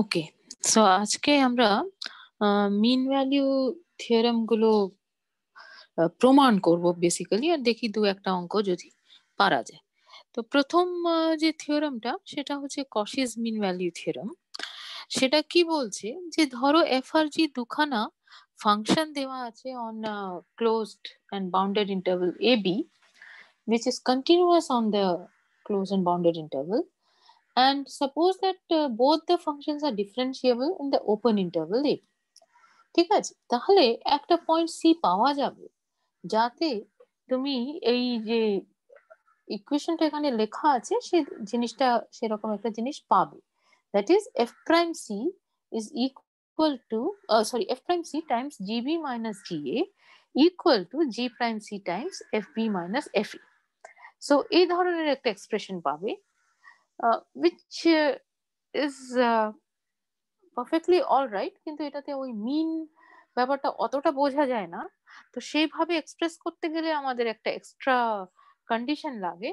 Okay so আজকে আমরা মিন value theorem গুলো প্রমাণ করব বেসিক্যালি আর দেখি দু একটা অঙ্ক যদি পারা যায় তো প্রথম যে থিওরামটা সেটা হচ্ছে কশিস মিন ভ্যালিউ থিওরাম সেটা কি বলছে যে ধরো এফ আর জি দুখানা ফাংশন দেওয়া আছে on closed and bounded interval A B which is continuous on the closed and bounded And suppose that uh, both the functions are differentiable in the open interval a ঠিক আছে তাহলে একটা point C পাওয়া যাবে যাতে তুমি এই যে ইকুয়েশনটা এখানে লেখা আছে সে জিনিসটা সেরকম একটা জিনিস পাবে that is F prime C is equal to uh, sorry f prime c times gb minus ga equal to g prime c times fb minus fe so এই ধরনের একটা এক্সপ্রেশন পাবে which is perfectly all right কিন্তু এটাতে ওই মিন ব্যাপারটা অতটা বোঝা যায় না তো সেইভাবে এক্সপ্রেস করতে গেলে আমাদের একটা এক্সট্রা কন্ডিশন লাগে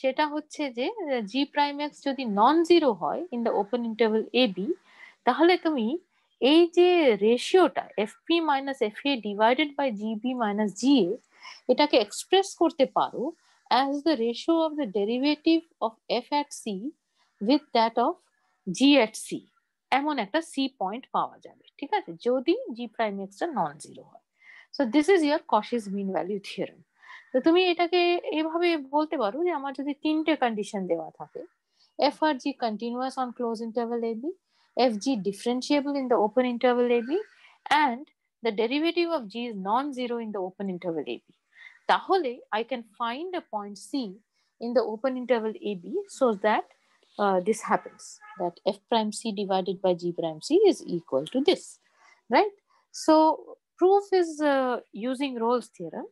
সেটা হচ্ছে যে জি প্রাইম এক্স যদি নন জিরো হয় in the open interval A B তাহলে তুমি এই যে রেশিওটা F B minus F A divided by G B minus G A এটাকে এক্সপ্রেস করতে পারো as the ratio of the derivative of f at c with that of g at c এমন একটা c পয়েন্ট পাওয়া যাবে ঠিক আছে যদি g prime x টা নন জিরো হয় so this is your Cauchy's mean value theorem তো তুমি এটাকে এভাবে বলতে পারো যে আমার যদি তিনটে কন্ডিশন দেওয়া থাকে এফ আর G continuous on close interval A B F G differentiable in the open interval A B and the derivative of G is non zero in the open interval A B তাহলে I can find a point C in the open interval AB so that uh, this happens that f prime c divided by g prime c is equal to this, right? So proof is uh, using Rolle's theorem.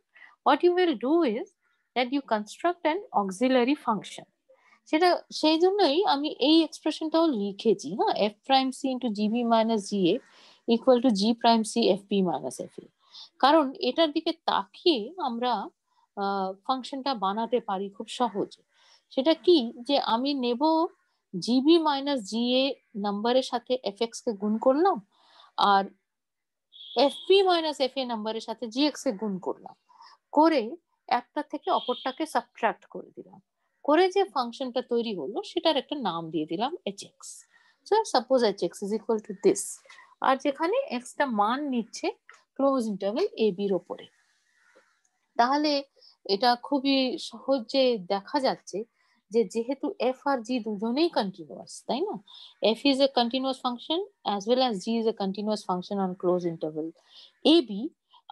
What you will do is that you construct an auxiliary function. সেটা সেই জন্যই আমি এই এক্সপ্রেশনটাও লিখেছি হ্যাঁ F prime C into G B minus G F equal to G prime C F B minus F A কারণ এটার দিকে তাকিয়ে আমরা ফাংশনটা বানাতে পারি খুব সহজ সেটা কি যে আমি নেব জিবি মাইনাস জি এ নাম্বারের সাথে এফ এক্স কে গুণ করলাম আর F B minus F A নাম্বারের সাথে জি এক্স কে গুণ করলাম করে একটা থেকে অপরটাকে সাবট্রাক্ট করে দিলাম করে যে ফাংশনটা তৈরি হলো সেটার একটা নাম দিয়ে দিলাম H X so suppose H X is equal to this আর যেখানে এক্সটা মান নিচ্ছে ক্লোজ ইন্টারভেল এ বির ওপরে তাহলে এটা খুবই সহজে দেখা যাচ্ছে যে যেহেতু এফ আর জি দুজনেই কন্টিনিউয়াস তাই না F is a continuous function as well as G is a continuous function on close interval A B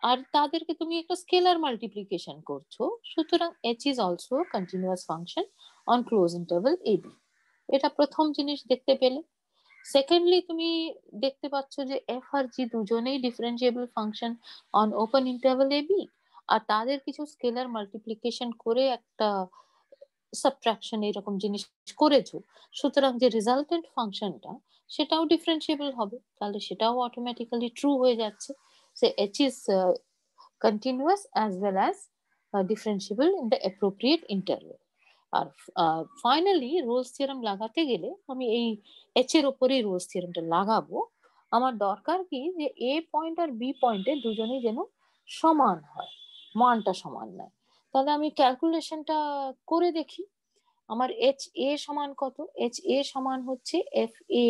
আর তাদেরকে তুমি একটা স্কেলার মাল্টিপ্লিকেশন করছো সুতরাং H is also continuous function on close interval A B এটা প্রথম জিনিস দেখতে পেলে সেকেন্ডলি তুমি দেখতে পাচ্ছ যে এফ আর জি দুজনেই differentiable function on open interval A B আর তাদের কিছু স্কেলার মাল্টিপ্লিকেশন করে একটা সাবট্রাকশন এরকম জিনিস করেছো সুতরাং যে রেজাল্টেন্ট ফাংশনটা সেটাও ডিফারেন্সিয়েবল হবে তাহলে সেটাও অটোমেটিক্যালি ট্রু হয়ে যাচ্ছে say H is continuous as well as differentiable in the appropriate interval আর ফাইনালি রোলস থিওরাম লাগাতে গেলে আমি এই এইচ এর ওপরেই রোলস থিওরামটা লাগাবো আমার দরকার কি যে এ পয়েন্ট আর বি পয়েন্টে দুজনেই যেন সমান হয় মানটা সমান নয় তাহলে আমি ক্যালকুলেশনটা করে দেখি আমার এইচ এ সমান কত এইচ এ সমান হচ্ছে F A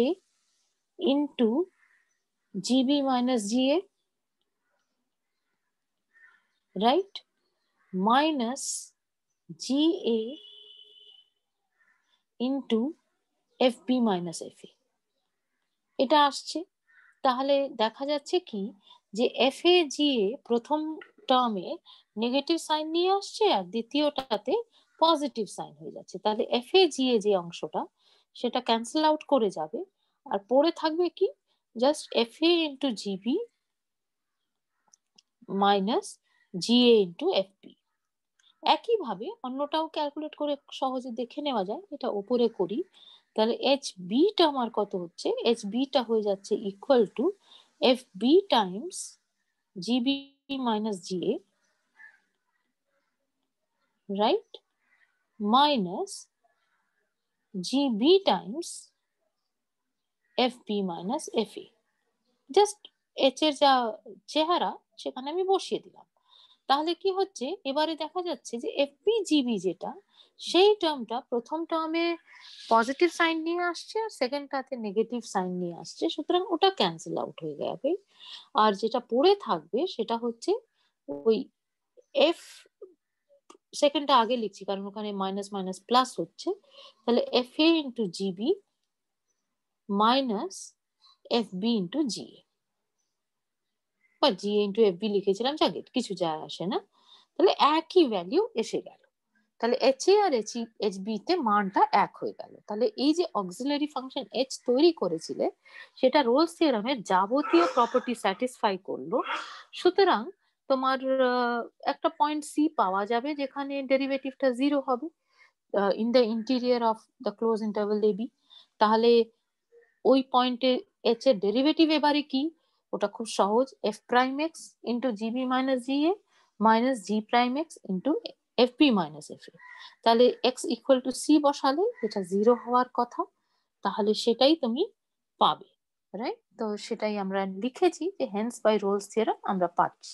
into G B minus G A right minus G A into F B minus F A এটা আসছে তাহলে দেখা যাচ্ছে কি যে এফ এ জি এ প্রথম টার্মে নেগেটিভ সাইন নিয়ে আসছে আর দ্বিতীয়টাতে পজিটিভ সাইন হয়ে যাচ্ছে তাহলে এফ এ জি এ যে অংশটা সেটা ক্যান্সেল আউট করে যাবে আর পড়ে থাকবে কি just F A into G B minus G A into B একইভাবে অন্যটাও ক্যালকুলেট করে সহজে দেখে নেওয়া যায় এটা ওপরে করি তাহলে এইচ বিটা আমার কত হচ্ছে এইচ বিটা হয়ে যাচ্ছে equal to F B times G B minus G A right minus G B times F B minus F A just H এর যা চেহারা সেখানে আমি বসিয়ে দিলাম তাহলে কি হচ্ছে এবারে দেখা যাচ্ছে যে এফপিজিবি যেটা সেই টার্মটা প্রথম টার্মে পজিটিভ সাইন নিয়ে আসছে আর সেকেন্ডটাতে নেগেটিভ সাইন নিয়ে আসছে সুতরাং ওটা ক্যান্সেল আউট হয়ে যাবে আর যেটা পড়ে থাকবে সেটা হচ্ছে ওই এফ সেকেন্ডটা আগে লিখছি কারণ ওখানে মাইনাস মাইনাস প্লাস হচ্ছে তাহলে F A into G B minus F B into G A বা জি ইন্টু এফ বি লিখেছিলাম যাকে কিছু যায় আসে না তাহলে একই ভ্যালিউ এসে গেল তাহলে এইচ এ আর এইচ এইচ বি তে মানটা এক হয়ে গেল তাহলে এই যে অক্সিলারি ফাংশন এইচ তৈরি করেছিল সেটা রোলস থিওরামের যাবতীয় প্রপার্টি স্যাটিসফাই করলো সুতরাং তোমার একটা পয়েন্ট সি পাওয়া যাবে যেখানে ডেরিভেটিভটা জিরো হবে in the interior of the close interval B তাহলে ওই পয়েন্টে এইচ এর ডেরিভেটিভ এবারে কি ওটা খুব সহজ F prime X into G B minus G A minus G prime X into F B minus F A তাহলে এক্স ইকুয়াল টু সি বসালে এটা জিরো হওয়ার কথা তাহলে সেটাই তুমি পাবে রাইট তো সেটাই আমরা লিখেছি যে হেন্স বাই রোলস থিওরাম আমরা পাচ্ছি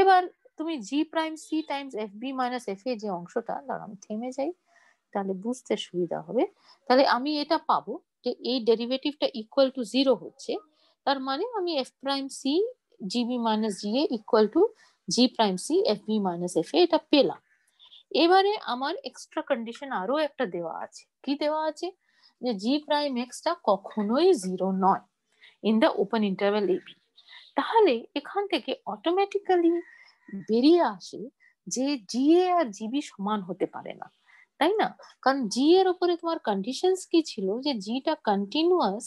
এবার তুমি G prime C times F B minus F A যে অংশটা ধরো আমি থেমে যাই তাহলে বুঝতে সুবিধা হবে তাহলে আমি এটা পাবো যে এই ডেরিভেটিভটা ইকুয়াল টু জিরো হচ্ছে তার মানে আমি F prime C G B minus G A equal to G prime C F B minus F A এটা পেলাম এবারে আমার এক্সট্রা কন্ডিশন আরো একটা দেওয়া আছে কি দেওয়া আছে যে জি প্রাইম এক্সটা কখনোই জিরো নয় in the open interval A B তাহলে এখান থেকে অটোমেটিক্যালি বেরিয়ে আসে যে জি এ আর জিবি সমান হতে পারে না তাই না কারণ জি এর উপরে তোমার কন্ডিশনস কি ছিল যে জিটা continuous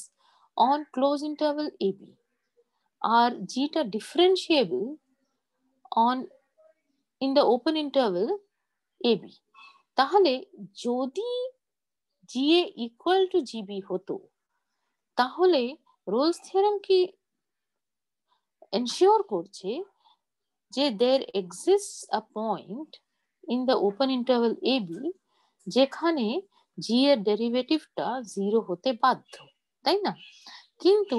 on closed interval AB are zeta differentiable on in the open interval AB তাহলে যদি GA equal to GB হতো তাহলে রোলস থিওরেম কি এনশিওর করছে যে there exists a point in the open interval A B যেখানে জি এর ডেরিভেটিভটা zero হতে বাধ্য তাই না কিন্তু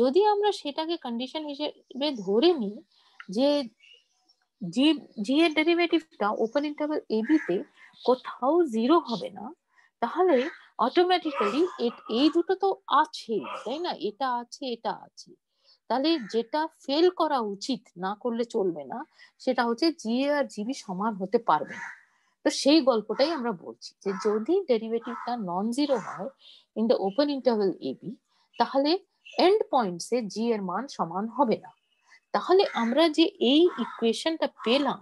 যদি আমরা সেটাকে কন্ডিশন হিসেবে ধরে নিই যে জি জি এর ডেরিভেটিভটা ওপেন ইন্টারভাল এবি তে কোথাও জিরো হবে না তাহলে অটোমেটিক্যালি এই দুটো তো আছে তাই না এটা আছে এটা আছে তাহলে যেটা ফেল করা উচিত না করলে চলবে না সেটা হচ্ছে জি আর জিবি সমান হতে পারবে না তো সেই গল্পটাই আমরা বলছি যে যদি ডেরিভেটিভটা নন জিরো হয় in the open interval A B তাহলে এন্ড পয়েন্টস এ জি এর মান সমান হবে না তাহলে আমরা যে এই ইকুয়েশনটা পেলাম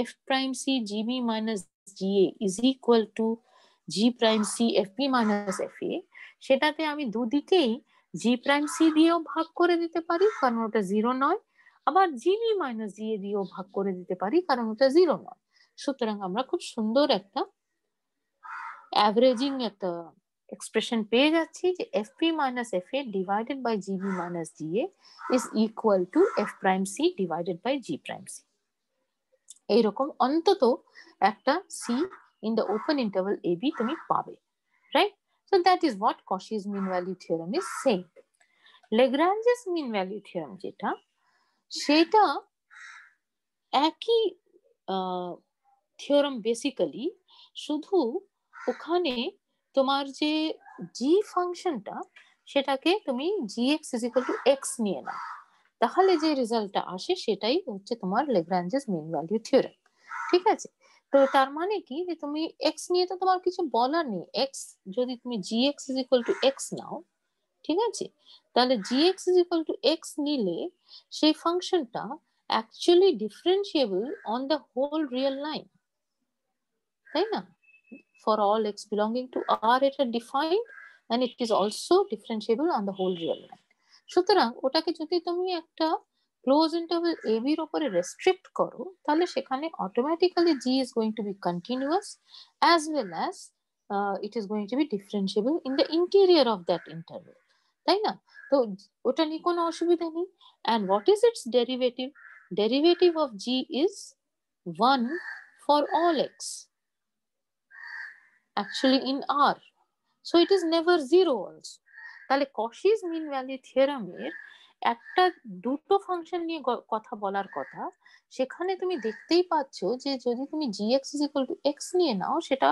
F prime C G B minus G A is equal to G prime C F B minus F A সেটাতে আমি দুদিকেই জি প্রাইম সি দিয়েও ভাগ করে দিতে পারি কারণ ওটা জিরো নয় আবার জিবি মাইনাস জি এ দিয়েও ভাগ করে দিতে পারি কারণ ওটা জিরো নয় সুতরাং আমরা খুব সুন্দর একটা অ্যাভারেজিং একটা এক্সপ্রেশন পেয়ে যাচ্ছি যে F B minus F A divided by G B minus G A is equal to F prime C divided by G prime C এইরকম অন্তত একটা C in the open interval A B তুমি পাবে right so that is what Cauchy's mean value theorem is same Lagrange's mean value theorem যেটা সেটা একই theorem basically শুধু ওখানে তোমার যে জি ফাংশনটা সেটাকে তুমি G X is equal to X নিয়ে নাও তাহলে যে রেজাল্টটা আসে সেটাই হচ্ছে তোমার লেগ্রাঞ্জেস মিন ভ্যালু থিওরাম ঠিক আছে তো তার মানে কি যে তুমি এক্স নিয়ে তো তোমার কিছু বলার নেই এক্স যদি তুমি G X is equal to X নাও ঠিক আছে তাহলে G X is equal to X নিলে সেই ফাংশনটা actually differentiable on the whole real line Right? For all x belonging to R, it is defined and it is also differentiable on the whole real line. সুতরাং ওটাকে যদি তুমি একটা close interval A B এর restrict করো তাহলে সেখানে automatically G is going to be continuous as well as it is going to be differentiable in the interior of that interval তাই না তো ওটা নিয়ে কোনো অসুবিধা নেই and what is its derivative derivative of G is one for all X actually in R. So it is never zero also. তাহলে কশিস mean value থিওরামের একটা দুটো ফাংশন নিয়ে কথা বলার কথা সেখানে তুমি দেখতেই পাচ্ছ যে যদি তুমি G X is equal to X নিয়ে নাও সেটা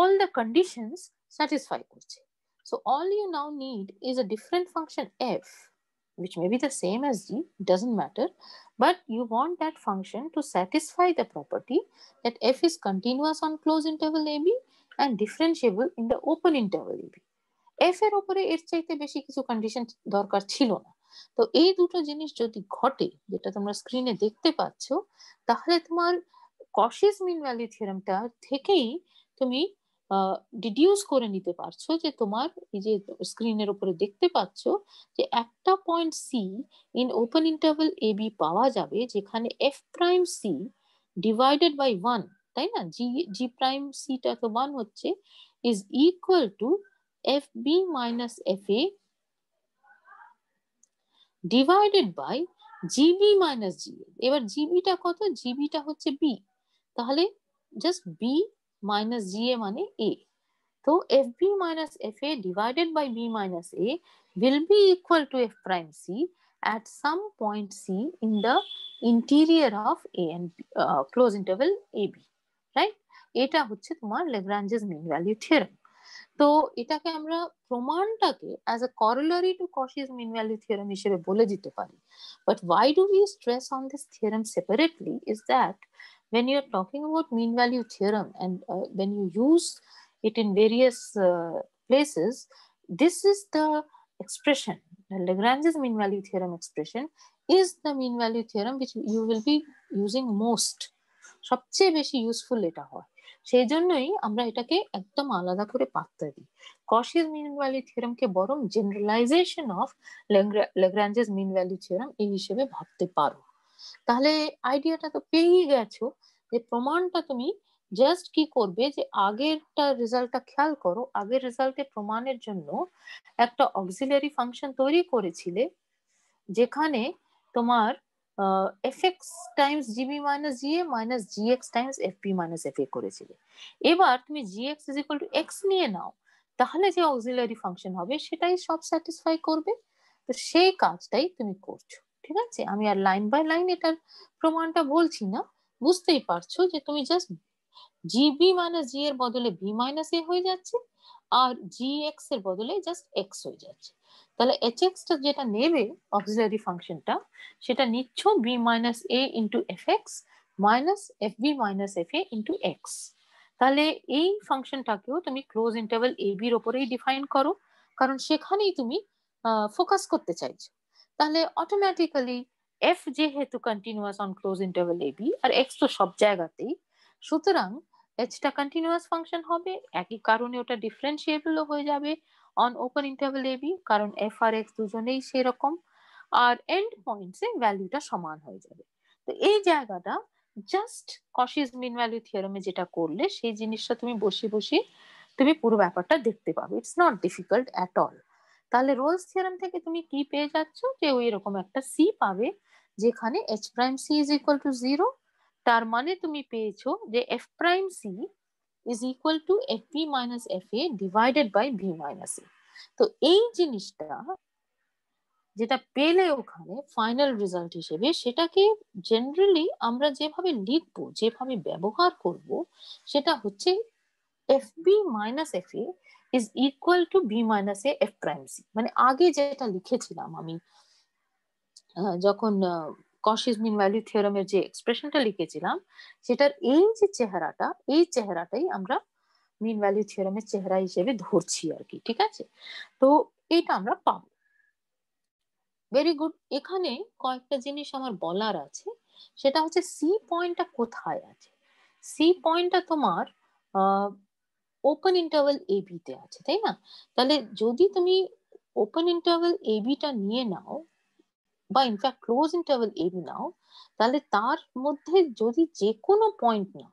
অল দ্য কন্ডিশনস স্যাটিসফাই করছে so all you now need is a different function F which may be the same as g doesn't matter but you want that function to satisfy the property that f is continuous on closed interval ab and differentiable in the open interval ইভি F এর উপরে এর চাইতে বেশি কিছু condition দরকার ছিল না তো এই দুটো জিনিস যদি ঘটে যেটা তোমরা স্ক্রিনে দেখতে পাচ্ছ তাহলে তোমার কশিস মিন ভ্যালু থিওরামটা থেকেই তুমি ডিডিউস করে নিতে পারছো যে তোমার এই যে স্ক্রিনের উপরে দেখতে পাচ্ছ যে একটা point C in open interval A B পাওয়া যাবে যেখানে F prime C divided by one তাই না জি জি প্রাইম সিটা সমান হচ্ছে is equal to F B minus F A divided by G B minus G এবার জিবিটা কত জিবিটা হচ্ছে বি তাহলে just B minus G A মানে এ তো F B minus F A divided by B minus A will be equal to F prime C at some point c in the interior of a and uh, close interval ab right এটা হচ্ছে তোমার Lagrange's mean value theorem তো এটাকে আমরা প্রমাণটাকে as a corollary to Cauchy's mean value theorem হিসেবে বলে দিতে পারি but why do you stress on this theorem separately is that when you are talking about mean value theorem and uh, when you use it in various uh, places this is the expression the lagrange's mean value theorem expression is the mean value theorem which you will be using most সবচেয়ে বেশি useful এটা হয় সেই জন্যই আমরা এটাকে একদম আলাদা করে পাত্তা দিই কশিস মিন ভ্যালি থিওরামকে বরং generalization of Lagrange's mean value theorem এই হিসেবে ভাবতে পারো তাহলে আইডিয়াটা তো পেয়েই গেছো যে প্রমাণটা তুমি জাস্ট কি করবে যে আগেরটা রেজাল্টটা খেয়াল করো আগের রেজাল্টে প্রমাণের জন্য একটা অক্সিলারি ফাংশন তৈরি করেছিলে যেখানে তোমার uh, fx times gb minus ga minus gx times fp minus fa করেছিলে এবার তুমি gx is equal to x নিয়ে নাও তাহলে যে অক্সিলারি ফাংশন হবে সেটাই সব স্যাটিসফাই করবে তো সেই কাজটাই তুমি করছো ঠিক আছে আমি আর লাইন বাই লাইন এটার প্রমাণটা বলছি না বুঝতেই পারছো যে তুমি জাস্ট জিবি মাইনাস জি এর বদলে বি মাইনাস এ হয়ে যাচ্ছে আর জি এক্স এর বদলে জাস্ট এক্স হয়ে যাচ্ছে তাহলে এইচ টা যেটা নেবে অক্সিলারি ফাংশনটা সেটা নিচ্ছ B minus A into F X minus F B minus F A into X তাহলে এই ফাংশনটাকেও তুমি ক্লোজ ইন্টারভেল এ বির ওপরেই ডিফাইন করো কারণ সেখানেই তুমি ফোকাস করতে চাইছো তাহলে অটোমেটিক্যালি এফ যেহেতু continuous on close interval A B আর এক্স তো সব জায়গাতেই সুতরাং এইচটা কন্টিনিউয়াস ফাংশন হবে একই কারণে ওটা ডিফারেন্সিয়েবলও হয়ে যাবে on open interval A B কারণ এফ আর এক্স দুজনেই সেরকম আর এন্ড পয়েন্টস এ ভ্যালুটা সমান হয়ে যাবে তো এই জায়গাটা জাস্ট কশিস মিন ভ্যালু থিওরমে যেটা করলে সেই জিনিসটা তুমি বসে বসে তুমি পুরো ব্যাপারটা দেখতে পাবে it's not difficult at all তাহলে রোলস থিওরাম থেকে তুমি কি পেয়ে যাচ্ছ যে ওই রকম একটা সি পাবে যেখানে H prime C is equal to zero তার মানে তুমি পেয়েছো যে F prime C is equal to F B minus F A divided by B minus A তো এই জিনিসটা যেটা পেলে ওখানে ফাইনাল রেজাল্ট হিসেবে সেটাকে জেনারেলি আমরা যেভাবে লিখবো যেভাবে ব্যবহার করব সেটা হচ্ছে F B minus F A is equal to B minus A F prime C মানে আগে যেটা লিখেছিলাম আমি যখন কশিস মিন ভ্যালু থিওরামের যে এক্সপ্রেশনটা লিখেছিলাম সেটার এই যে চেহারাটা এই চেহারাটাই আমরা মিন ভ্যালু থিওরামের চেহারা হিসেবে ধরছি আর কি ঠিক আছে তো এটা আমরা পাবো ভেরি গুড এখানে কয়েকটা জিনিস আমার বলার আছে সেটা হচ্ছে সি পয়েন্টটা কোথায় আছে সি পয়েন্টটা তোমার ওপেন ইন্টারভেল এ বিতে আছে তাই না তাহলে যদি তুমি ওপেন ইন্টারভেল এ বিটা নিয়ে নাও বা ইনফ্যাক্ট ক্লোজ ইন্টারভেল এবি নাও তাহলে তার মধ্যে যদি যে কোনো পয়েন্ট নাও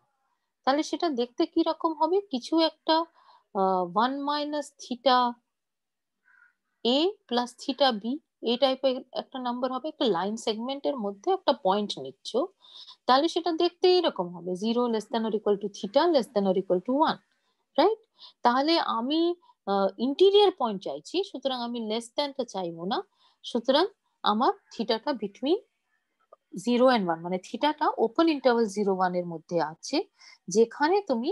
তাহলে সেটা দেখতে কি রকম হবে কিছু একটা one minus theta a plus theta b এই টাইপের একটা নাম্বার হবে একটা লাইন সেগমেন্টের মধ্যে একটা পয়েন্ট নিচ্ছ তাহলে সেটা দেখতে এরকম হবে zero less than or equal to theta less than or equal to one right তাহলে আমি ইন্টিরিয়ার পয়েন্ট চাইছি সুতরাং আমি লেস দেনটা চাইবো না সুতরাং আমার থিটাটা বিটুইন জিরো অ্যান্ড ওয়ান মানে থিটাটা ওপেন ইন্টারভাল জিরো ওয়ান এর মধ্যে আছে যেখানে তুমি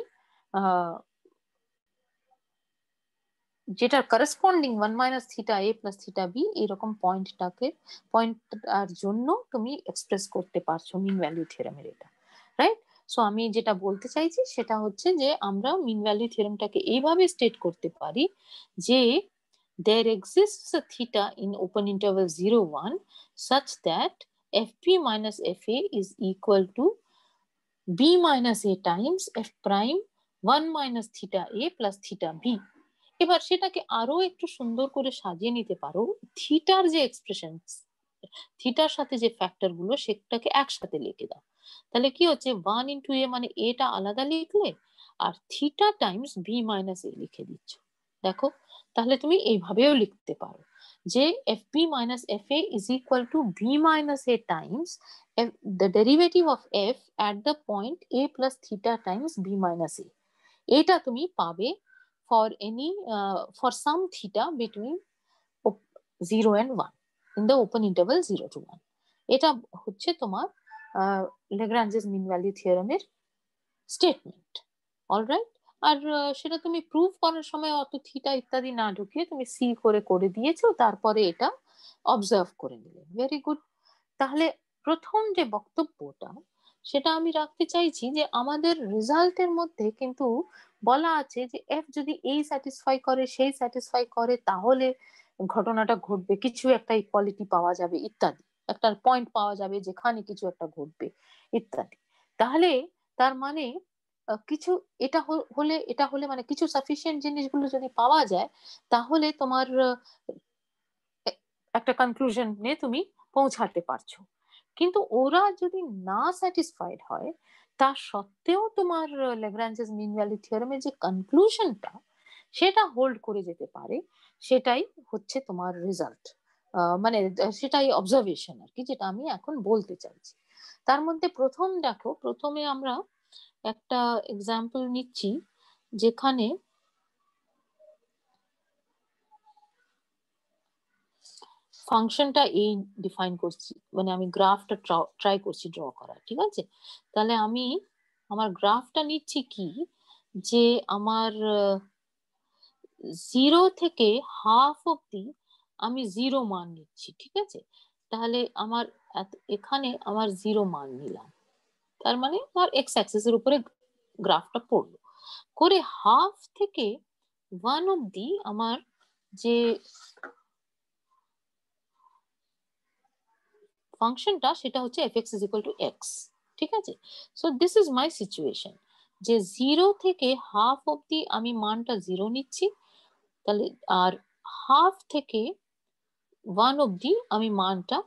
যেটার corresponding one minus theta a plus theta b এরকম পয়েন্টটাকে পয়েন্টটার জন্য তুমি এক্সপ্রেস করতে পারছো মিন ভ্যালু থিওরামের এটা রাইট সো আমি যেটা বলতে চাইছি সেটা হচ্ছে যে আমরা মিন ভ্যালু থিওরামটাকে এইভাবে স্টেট করতে পারি যে there exists a theta in open interval 0, 1 such that fp minus fa is equal to b minus a times f prime 1 minus theta a plus theta b. এবার সেটাকে আরো একটু সুন্দর করে সাজিয়ে নিতে পারো থিটার যে এক্সপ্রেশন থিটার সাথে যে ফ্যাক্টর গুলো সেটাকে একসাথে লিখে দাও তাহলে কি হচ্ছে ওয়ান ইন্টু এ মানে এটা আলাদা লিখলে আর theta times b minus a লিখে দিচ্ছ দেখো তাহলে তুমি এইভাবেও লিখতে পারো যে f B minus F A is equal to B minus a times the derivative of f at the point a plus theta times b minus a এটা তুমি পাবে for any for some theta between zero and one in the open interval zero to one এটা হচ্ছে তোমার Lagrange's mean valley থিওরামের statement alright আর সেটা তুমি prove করার সময় অত থিটা ইত্যাদি না ঢুকিয়ে তুমি সি করে করে দিয়েছো তারপরে এটা অবজার্ভ করে নিলে ভেরি গুড তাহলে প্রথম যে বক্তব্যটা সেটা আমি রাখতে চাইছি যে আমাদের রেজাল্টের মধ্যে কিন্তু বলা আছে যে এফ যদি এই স্যাটিসফাই করে সেই স্যাটিসফাই করে তাহলে ঘটনাটা ঘটবে কিছু একটা ইকোয়ালিটি পাওয়া যাবে ইত্যাদি একটা পয়েন্ট পাওয়া যাবে যেখানে কিছু একটা ঘটবে ইত্যাদি তাহলে তার মানে কিছু এটা হলে এটা হলে মানে কিছু সাফিসিয়েন্ট জিনিসগুলো যদি পাওয়া যায় তাহলে তোমার একটা কনক্লুশন নিয়ে তুমি পৌঁছাতে পারছো কিন্তু ওরা যদি না স্যাটিসফাইড হয় তা সত্ত্বেও তোমার লেগ্রাঞ্জেস মিন ভ্যালু থিওরেমের যে কনক্লুশনটা সেটা হোল্ড করে যেতে পারে সেটাই হচ্ছে তোমার রেজাল্ট মানে সেটাই অবজারভেশন আর কি যেটা আমি এখন বলতে চাইছি তার মধ্যে প্রথম দেখো প্রথমে আমরা একটা এক্সাম্পল নিচ্ছি যেখানে ফাংশনটা এই ডিফাইন করছি মানে আমি গ্রাফটা ট্রাই করছি ড্র করা ঠিক আছে তাহলে আমি আমার গ্রাফটা নিচ্ছি কি যে আমার জিরো থেকে হাফ অব্দি আমি জিরো মান নিচ্ছি ঠিক আছে তাহলে আমার এখানে আমার জিরো মান নিলাম তার মানে আমার এক্স এর উপরে গ্রাফটা পড়লো করে হাফ থেকে ওয়ান দি আমার যে ফাংশনটা সেটা হচ্ছে f x is equal to x ঠিক আছে so this is my situation যে জিরো থেকে হাফ দি আমি মানটা জিরো নিচ্ছি তাহলে আর হাফ থেকে ওয়ান অব্দি আমি মানটা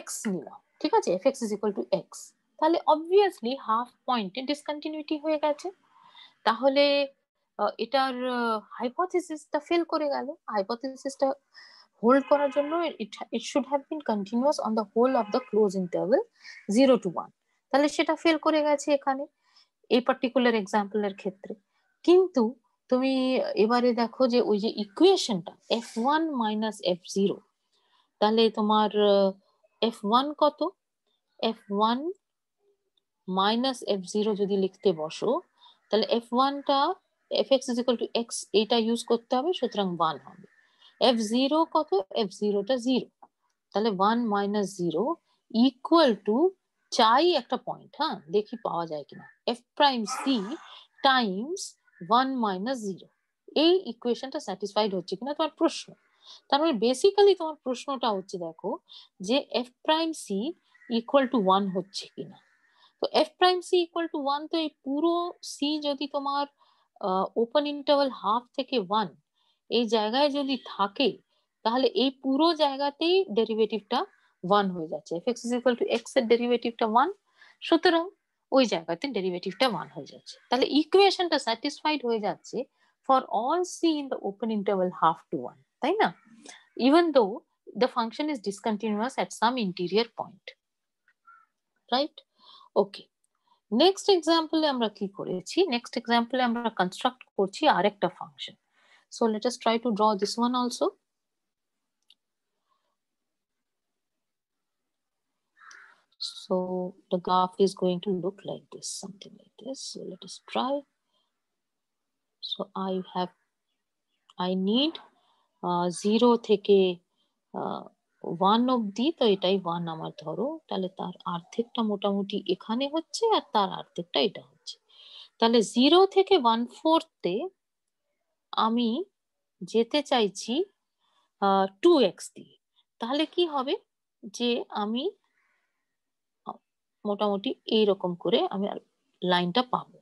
এক্স নিলাম ঠিক আছে f x is equal to x তাহলে অবভিয়াসলি হাফ পয়েন্টে ডিসকন্টিনিউটি হয়ে গেছে তাহলে এটার হাইপোথিসিসটা ফেল করে গেল হাইপোথিসিসটা হোল্ড করার জন্য it it should have been continuous on the whole of the close interval zero to one তাহলে সেটা ফেল করে গেছে এখানে এই পার্টিকুলার এক্সাম্পলের ক্ষেত্রে কিন্তু তুমি এবারে দেখো যে ওই যে ইকুয়েশনটা f one minus f zero তাহলে তোমার এফ ওয়ান কত f one minus f zero যদি লিখতে বসো তাহলে এফ ওয়ানটা f x is equal to x এটা ইউজ করতে হবে সুতরাং ওয়ান হবে এফ জিরো কত এফ জিরোটা জিরো তাহলে one minus zero equal to চাই একটা পয়েন্ট হ্যাঁ দেখি পাওয়া যায় কিনা f prime C times one minus zero এই ইকুয়েশনটা স্যাটিসফাইড হচ্ছে কিনা তোমার প্রশ্ন তার মানে বেসিক্যালি তোমার প্রশ্নটা হচ্ছে দেখো যে F prime c equal to one হচ্ছে কিনা তো f prime c equal to one তো এই পুরো সি যদি তোমার ওপেন ইন্টারভাল হাফ থেকে ওয়ান এই জায়গায় যদি থাকে তাহলে এই পুরো জায়গাতেই ডেরিভেটিভটা ওয়ান হয়ে যাচ্ছে f x equal to x এর ডেরিভেটিভটা ওয়ান সুতরাং ওই জায়গাতে ডেরিভেটিভটা ওয়ান হয়ে যাচ্ছে তাহলে ইকুয়েশনটা স্যাটিসফাইড হয়ে যাচ্ছে for all c in the open interval half to one Even though the function is discontinuous at some interior point. Right? Okay. Next example, amra ki korechi. Next example, amra construct a function. So let us try to draw this one also. So the graph is going to look like this, something like this. So let us try. So I have, I need zero থেকে one অব্দি তো এটাই one আমার ধরো তাহলে তার অর্ধেকটা মোটামুটি এখানে হচ্ছে আর তার অর্ধেকটা এটা হচ্ছে তাহলে জিরো থেকে ওয়ান ফোরতে আমি যেতে চাইছি টু এক্স দিয়ে তাহলে কি হবে যে আমি মোটামুটি এইরকম করে আমি লাইনটা পাবো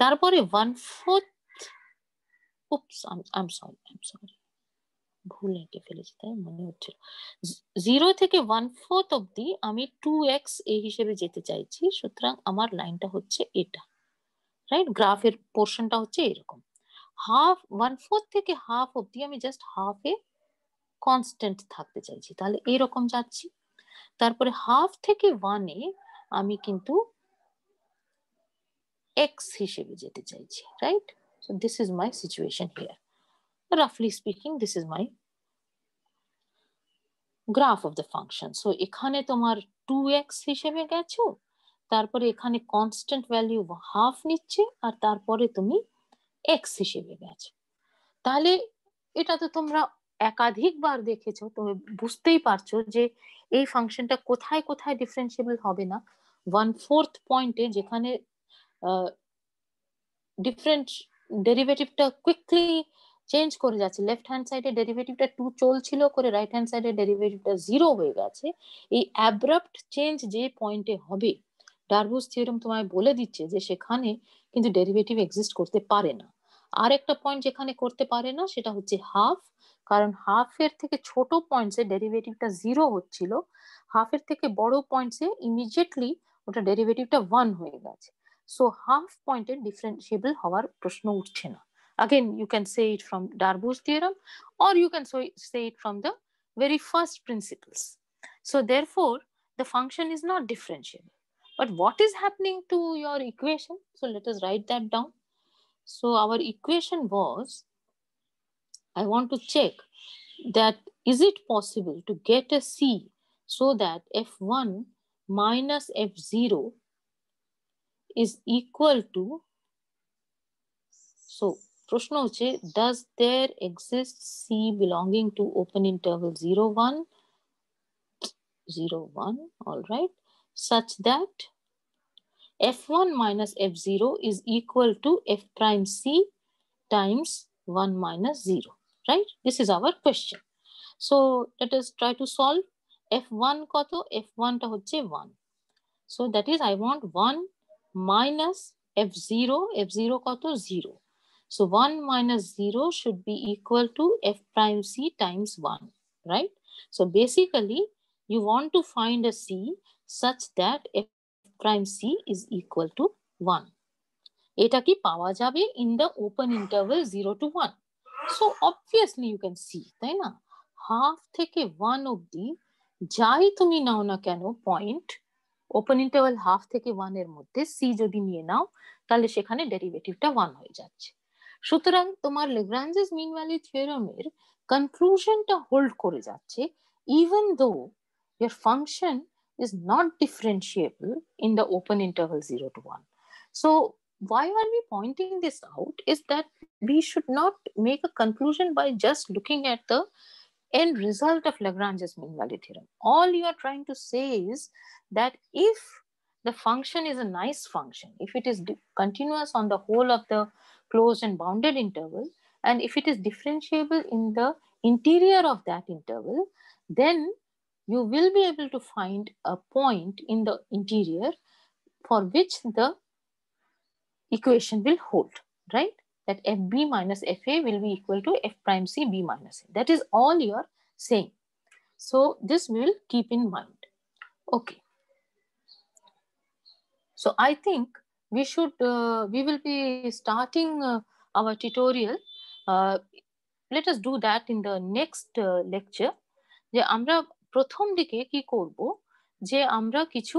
তারপরে one fourth oops I am sorry I am sorry ভুল এঁকে ফেলেছি তাই মনে হচ্ছিল জিরো থেকে ওয়ান ফোর্থ অব্দি আমি টু এক্স এ হিসেবে যেতে চাইছি সুতরাং আমার লাইনটা হচ্ছে এটা রাইট গ্রাফের পোর্শনটা হচ্ছে এরকম হাফ ওয়ান ফোর্থ থেকে হাফ অব্দি আমি জাস্ট হাফ এ কনস্ট্যান্ট থাকতে চাইছি তাহলে এরকম যাচ্ছি তারপরে হাফ থেকে ওয়ানে আমি কিন্তু এক্স হিসেবে যেতে চাইছি right so this is my situation here Roughly speaking, this is my graph of the function so এখানে তোমার টু এক্স হিসেবে গেছো তারপরে এখানে কনস্ট্যান্ট ভ্যালিউ হাফ নিচ্ছে আর তারপরে তুমি এক্স হিসেবে গেছো তাহলে এটা তো তোমরা একাধিকবার দেখেছো তুমি বুঝতেই পারছো যে এই ফাংশনটা কোথায় কোথায় ডিফারেন্সিয়েবল হবে না ওয়ান ফোর্থ পয়েন্টে যেখানে ডিফারেন্ট ডেরিভেটিভটা কুইকলি চেঞ্জ করে যাচ্ছে লেফট হ্যান্ড সাইডে ডেরিভেটিভটা টু চলছিল করে রাইট হ্যান্ড সাইডে ডেরিভেটিভটা জিরো হয়ে গেছে এই অ্যাব্রাপ্ট চেঞ্জ যে পয়েন্টে হবে ডারবুস থিওরেম তোমায় বলে দিচ্ছে যে সেখানে কিন্তু ডেরিভেটিভ এক্সিস্ট করতে পারে না আর একটা পয়েন্ট যেখানে করতে পারে না সেটা হচ্ছে হাফ কারণ হাফের থেকে ছোট পয়েন্টসে ডেরিভেটিভটা জিরো হচ্ছিল হাফের থেকে বড় পয়েন্টসে ইমিডিয়েটলি ওটা ডেরিভেটিভটা ওয়ান হয়ে গেছে সো হাফ পয়েন্টের ডিফারেন্সিয়েবল হওয়ার প্রশ্ন উঠছে না Again, you can say it from Darboux's theorem or you can say it from the very first principles. So therefore, the function is not differentiable. But what is happening to your equation? So let us write that down. So our equation was, I want to check that is it possible to get a C so that F1 minus F0 is equal to, so প্রশ্ন হচ্ছে does there exist c belonging to open interval zero one zero such that f1 minus f0 is equal to f prime c times 1 minus 0, right? This is our question. So let us try to solve f1 Kato f1 ta hoche 1. So that is I want 1 minus f0, f0 kato 0. So 1 minus 0 should be equal to f prime c times 1, right? So basically, you want to find a c such that f prime c is equal to 1. এটা কি পাওয়া যাবে in the open interval zero to one so obviously you can see তাই না half থেকে one অবধি যাই তুমি নাও না কেন পয়েন্ট ওপেন ইন্টারভেল হাফ থেকে ওয়ান এর মধ্যে সি যদি নিয়ে নাও তাহলে সেখানে ডেরিভেটিভটা ওয়ান হয়ে যাচ্ছে সুতরাং তোমার লেগ্রাঞ্জেস মিন value theorem কনক্লুশনটা হোল্ড করে যাচ্ছে even though your function is not differentiable in the open interval 0 to 1. So why are we pointing this out is that we should not make a conclusion by just looking at the end result of Lagrange's mean value theorem. All you are trying to say is that if the function is a nice function, if it is continuous on the whole of the closed and bounded interval. And if it is differentiable in the interior of that interval, then you will be able to find a point in the interior for which the equation will hold, right? That fb minus fa will be equal to f prime c b minus a. That is all you are saying. So this will keep in mind. Okay. So I think we should, uh, we will be starting uh, our tutorial. Uh, let us do that in the next lecture. যে আমরা প্রথম দিকে কি করব যে আমরা কিছু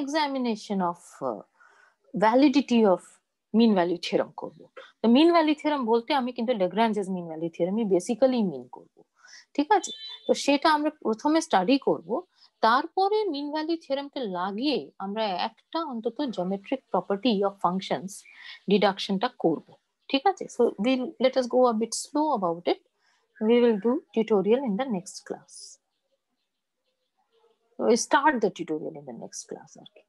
examination of validity of mean value theorem করব তো মিন ভ্যালু থিওরাম বলতে আমি কিন্তু লেগ্রাঞ্জেস মিন ভ্যালু থিওরামই বেসিক্যালি মিন করব ঠিক আছে তো সেটা আমরা প্রথমে স্টাডি করব তারপরে মিন ভ্যালি থিওরেমকে লাগিয়ে আমরা একটা অন্তত জিওমেট্রিক প্রপার্টি অফ ফাংশনস ডিডাকশনটা করব ঠিক আছে so we let us go a bit slow about it we will do tutorial in the next class start the tutorial in the next class আর কি